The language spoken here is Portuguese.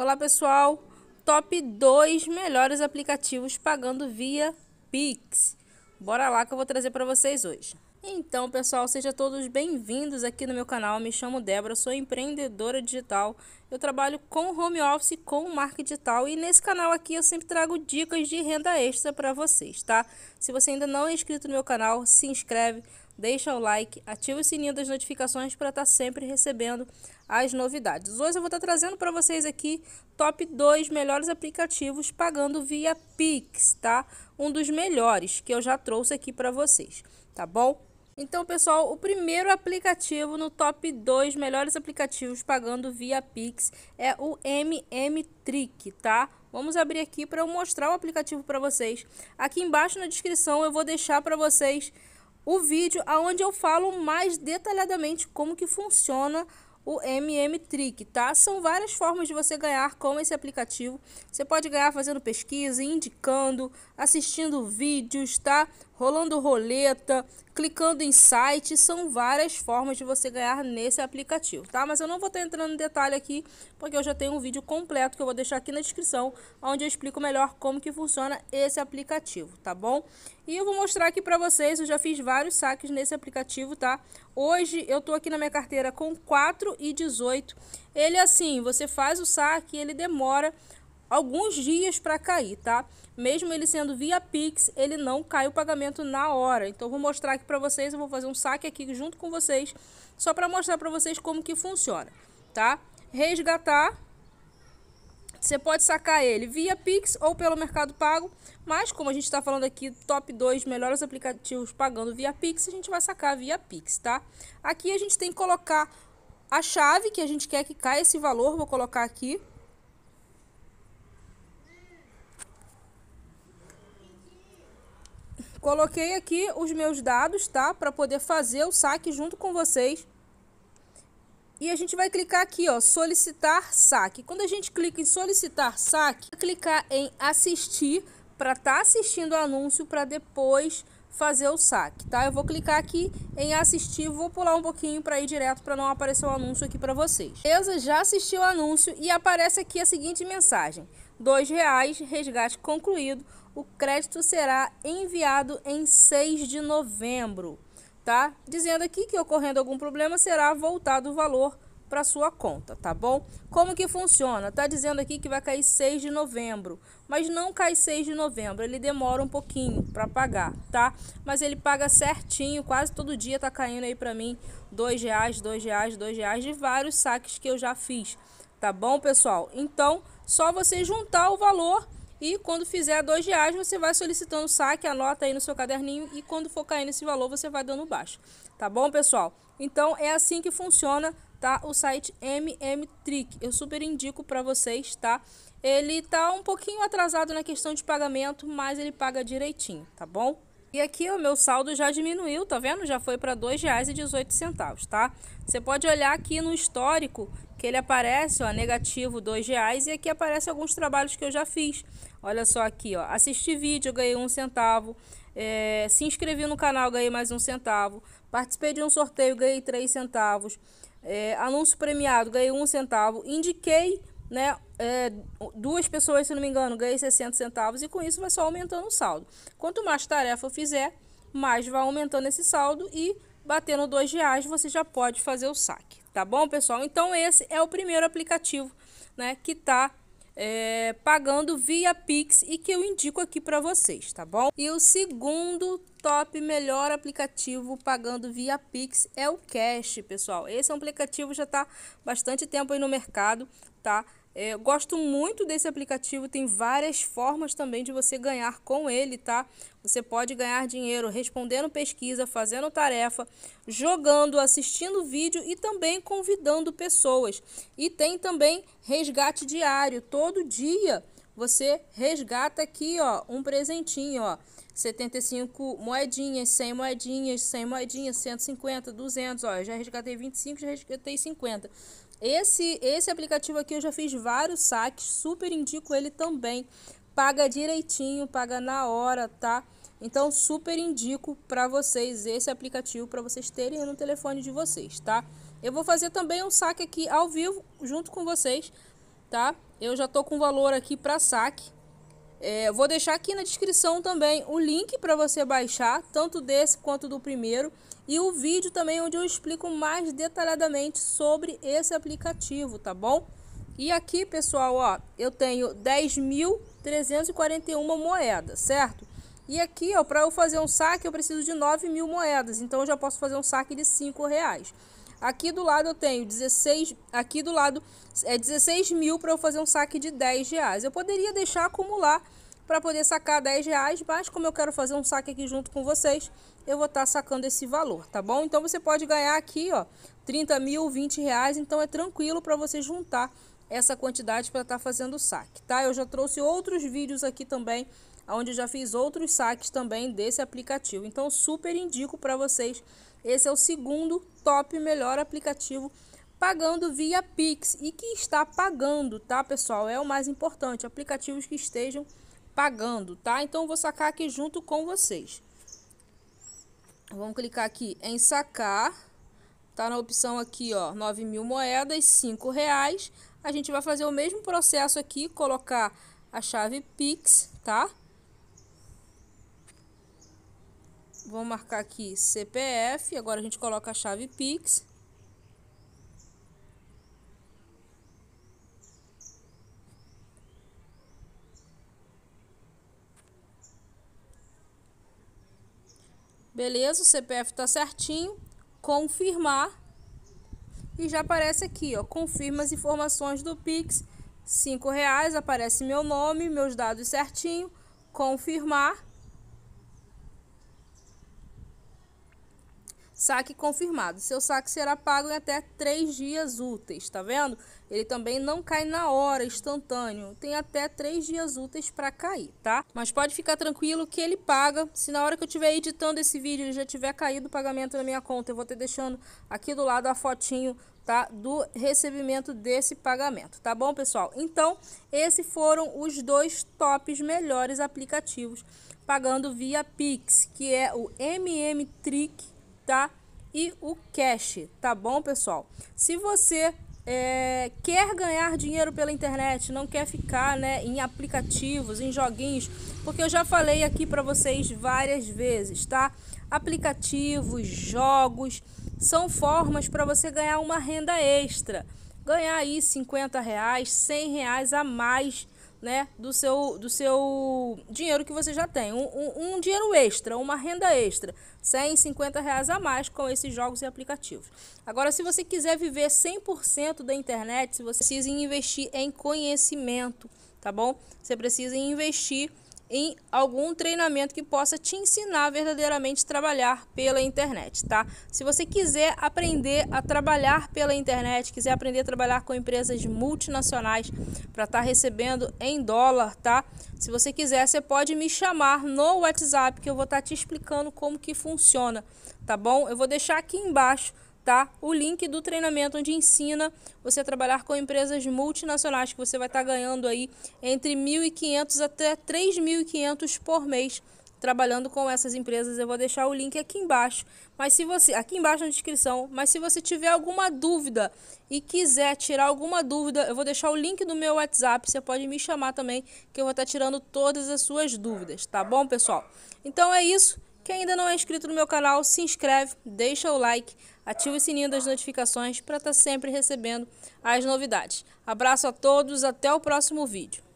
Olá pessoal, top 2 melhores aplicativos pagando via Pix. Bora lá que eu vou trazer para vocês hoje. Então, pessoal, sejam todos bem-vindos aqui no meu canal. Me chamo Débora, sou empreendedora digital. Eu trabalho com home office, com marketing digital e nesse canal aqui eu sempre trago dicas de renda extra para vocês, tá? Se você ainda não é inscrito no meu canal, se inscreve, deixa o like, ativa o sininho das notificações para estar tá sempre recebendo as novidades. Hoje eu vou estar tá trazendo para vocês aqui top 2 melhores aplicativos pagando via Pix, tá? Um dos melhores que eu já trouxe aqui para vocês, tá bom? Então, pessoal, o primeiro aplicativo no top 2 melhores aplicativos pagando via Pix é o MM Trick, tá? Vamos abrir aqui para eu mostrar o aplicativo para vocês. Aqui embaixo na descrição eu vou deixar para vocês o vídeo aonde eu falo mais detalhadamente como que funciona o MM Trick, tá? São várias formas de você ganhar com esse aplicativo. Você pode ganhar fazendo pesquisa, indicando, assistindo vídeos, tá? rolando roleta, clicando em site, são várias formas de você ganhar nesse aplicativo, tá? Mas eu não vou estar entrando em detalhe aqui, porque eu já tenho um vídeo completo que eu vou deixar aqui na descrição, onde eu explico melhor como que funciona esse aplicativo, tá bom? E eu vou mostrar aqui para vocês, eu já fiz vários saques nesse aplicativo, tá? Hoje eu tô aqui na minha carteira com 4 e 18. Ele assim, você faz o saque, ele demora alguns dias para cair, tá? Mesmo ele sendo via Pix, ele não cai o pagamento na hora. Então vou mostrar aqui para vocês, eu vou fazer um saque aqui junto com vocês, só para mostrar para vocês como que funciona, tá? Resgatar, você pode sacar ele via Pix ou pelo Mercado Pago, mas como a gente está falando aqui, top 2 melhores aplicativos pagando via Pix, a gente vai sacar via Pix, tá? Aqui a gente tem que colocar a chave que a gente quer que caia esse valor, vou colocar aqui, Coloquei aqui os meus dados, tá? Para poder fazer o saque junto com vocês. E a gente vai clicar aqui, ó, solicitar saque. Quando a gente clica em solicitar saque, é clicar em assistir para estar tá assistindo o anúncio para depois fazer o saque, tá? Eu vou clicar aqui em assistir, vou pular um pouquinho para ir direto para não aparecer o um anúncio aqui para vocês. Beleza? Já assisti o anúncio e aparece aqui a seguinte mensagem: R$ 2,00, resgate concluído. O crédito será enviado em 6 de novembro, tá? Dizendo aqui que ocorrendo algum problema será voltado o valor para sua conta, tá bom? Como que funciona? Tá dizendo aqui que vai cair 6 de novembro, mas não cai 6 de novembro, ele demora um pouquinho para pagar, tá? Mas ele paga certinho, quase todo dia tá caindo aí para mim dois reais, dois reais, dois reais de vários saques que eu já fiz, Tá bom, pessoal? Então, só você juntar o valor e quando fizer dois reais, você vai solicitando o saque, anota aí no seu caderninho e quando for cair nesse valor, você vai dando baixo. Tá bom, pessoal? Então, é assim que funciona, tá? O site MM Trick. Eu super indico para vocês, tá? Ele tá um pouquinho atrasado na questão de pagamento, mas ele paga direitinho, tá bom? E aqui o meu saldo já diminuiu, tá vendo? Já foi para R$ 2,18, tá? Você pode olhar aqui no histórico que ele aparece, ó, negativo R$ 2,00 e aqui aparece alguns trabalhos que eu já fiz. Olha só aqui, ó, assisti vídeo, ganhei um centavo, é, se inscrevi no canal, ganhei mais um centavo, participei de um sorteio, ganhei três centavos, é, anúncio premiado, ganhei um centavo, indiquei né, é, duas pessoas, se não me engano, ganhei 60 centavos e com isso vai só aumentando o saldo. Quanto mais tarefa eu fizer, mais vai aumentando esse saldo e batendo dois reais você já pode fazer o saque, tá bom, pessoal? Então esse é o primeiro aplicativo, né, que tá é, pagando via Pix e que eu indico aqui para vocês, tá bom? E o segundo top melhor aplicativo pagando via Pix é o Cash, pessoal. Esse é um aplicativo já está bastante tempo aí no mercado, tá? É, gosto muito desse aplicativo, tem várias formas também de você ganhar com ele, tá? Você pode ganhar dinheiro respondendo pesquisa, fazendo tarefa, jogando, assistindo vídeo e também convidando pessoas. E tem também resgate diário, todo dia você resgata aqui, ó, um presentinho, ó. 75 moedinhas, 100 moedinhas, 100 moedinhas, 150, 200, ó, já resgatei 25, já resgatei 50. Esse, esse aplicativo aqui eu já fiz vários saques, super indico ele também. Paga direitinho, paga na hora, tá? Então super indico para vocês esse aplicativo para vocês terem no telefone de vocês, tá? Eu vou fazer também um saque aqui ao vivo junto com vocês, tá? Eu já tô com valor aqui para saque, é, vou deixar aqui na descrição também o link para você baixar, tanto desse quanto do primeiro, e o vídeo também onde eu explico mais detalhadamente sobre esse aplicativo, tá bom? E aqui, pessoal, ó, eu tenho 10.341 moedas, certo? E aqui, ó, para eu fazer um saque, eu preciso de 9 mil moedas, então eu já posso fazer um saque de 5 reais. Aqui do lado eu tenho 16, aqui do lado é 16 mil para eu fazer um saque de 10 reais. Eu poderia deixar acumular para poder sacar 10 reais, mas como eu quero fazer um saque aqui junto com vocês, eu vou estar tá sacando esse valor, tá bom? Então você pode ganhar aqui, ó, 30 mil, 20 reais, então é tranquilo para você juntar essa quantidade para estar tá fazendo o saque, tá? Eu já trouxe outros vídeos aqui também onde eu já fiz outros saques também desse aplicativo. Então, super indico para vocês. Esse é o segundo top melhor aplicativo pagando via Pix e que está pagando, tá, pessoal? É o mais importante, aplicativos que estejam pagando, tá? Então vou sacar aqui junto com vocês. Vamos clicar aqui em sacar. Tá na opção aqui, ó, 9 mil moedas, 5 reais. A gente vai fazer o mesmo processo aqui, colocar a chave Pix, tá? Vou marcar aqui CPF, agora a gente coloca a chave Pix. Beleza, o CPF está certinho. Confirmar. E já aparece aqui, ó. Confirma as informações do Pix. R$ reais aparece meu nome, meus dados certinho. Confirmar. Saque confirmado. Seu saque será pago em até três dias úteis, tá vendo? Ele também não cai na hora, instantâneo. Tem até três dias úteis para cair, tá? Mas pode ficar tranquilo que ele paga. Se na hora que eu estiver editando esse vídeo ele já tiver caído o pagamento na minha conta, eu vou ter deixando aqui do lado a fotinho Tá? Do recebimento desse pagamento, tá bom, pessoal? Então, esses foram os dois tops melhores aplicativos pagando via Pix, que é o MM Trick tá? E o cash, tá bom, pessoal? Se você é, quer ganhar dinheiro pela internet, não quer ficar né, em aplicativos, em joguinhos, porque eu já falei aqui para vocês várias vezes, tá? Aplicativos, jogos são formas para você ganhar uma renda extra, ganhar aí 50 reais, 100 reais a mais né, do seu, do seu dinheiro que você já tem. Um, um, um, dinheiro extra, uma renda extra. 150 reais a mais com esses jogos e aplicativos. Agora, se você quiser viver 100% da internet, você precisa investir em conhecimento, tá bom? Você precisa investir em algum treinamento que possa te ensinar verdadeiramente a trabalhar pela internet, tá? Se você quiser aprender a trabalhar pela internet, quiser aprender a trabalhar com empresas multinacionais para estar tá recebendo em dólar, tá? Se você quiser, você pode me chamar no WhatsApp que eu vou estar tá te explicando como que funciona, tá bom? Eu vou deixar aqui embaixo tá? O link do treinamento onde ensina você a trabalhar com empresas multinacionais que você vai estar tá ganhando aí entre 1.500 até 3.500 por mês trabalhando com essas empresas. Eu vou deixar o link aqui embaixo, mas se você aqui embaixo na descrição, mas se você tiver alguma dúvida e quiser tirar alguma dúvida, eu vou deixar o link do meu WhatsApp, você pode me chamar também que eu vou estar tá tirando todas as suas dúvidas, tá bom, pessoal? Então é isso. Quem ainda não é inscrito no meu canal, se inscreve, deixa o like, ativa o sininho das notificações para estar tá sempre recebendo as novidades. Abraço a todos, até o próximo vídeo.